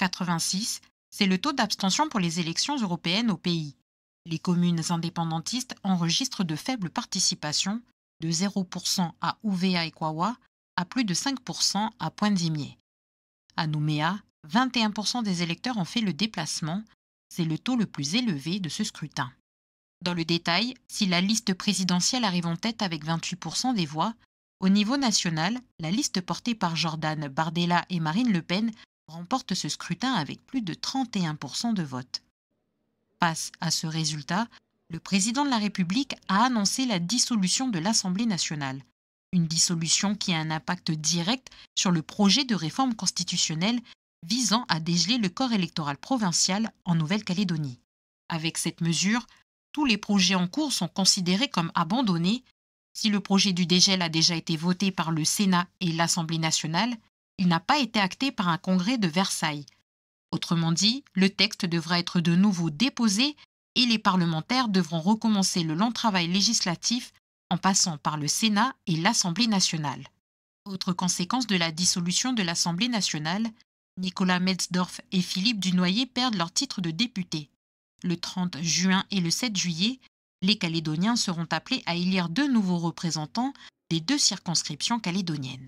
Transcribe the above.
86, c'est le taux d'abstention pour les élections européennes au pays. Les communes indépendantistes enregistrent de faibles participations, de 0% à ouvea et Kwawa, à plus de 5% à Pointe-Dimier. À Nouméa, 21% des électeurs ont fait le déplacement, c'est le taux le plus élevé de ce scrutin. Dans le détail, si la liste présidentielle arrive en tête avec 28% des voix, au niveau national, la liste portée par Jordan Bardella et Marine Le Pen remporte ce scrutin avec plus de 31% de vote. Face à ce résultat, le président de la République a annoncé la dissolution de l'Assemblée nationale, une dissolution qui a un impact direct sur le projet de réforme constitutionnelle visant à dégeler le corps électoral provincial en Nouvelle-Calédonie. Avec cette mesure, tous les projets en cours sont considérés comme abandonnés. Si le projet du dégel a déjà été voté par le Sénat et l'Assemblée nationale, il n'a pas été acté par un congrès de Versailles. Autrement dit, le texte devra être de nouveau déposé et les parlementaires devront recommencer le long travail législatif en passant par le Sénat et l'Assemblée nationale. Autre conséquence de la dissolution de l'Assemblée nationale, Nicolas Metzdorf et Philippe Dunoyer perdent leur titre de député. Le 30 juin et le 7 juillet, les Calédoniens seront appelés à élire deux nouveaux représentants des deux circonscriptions calédoniennes.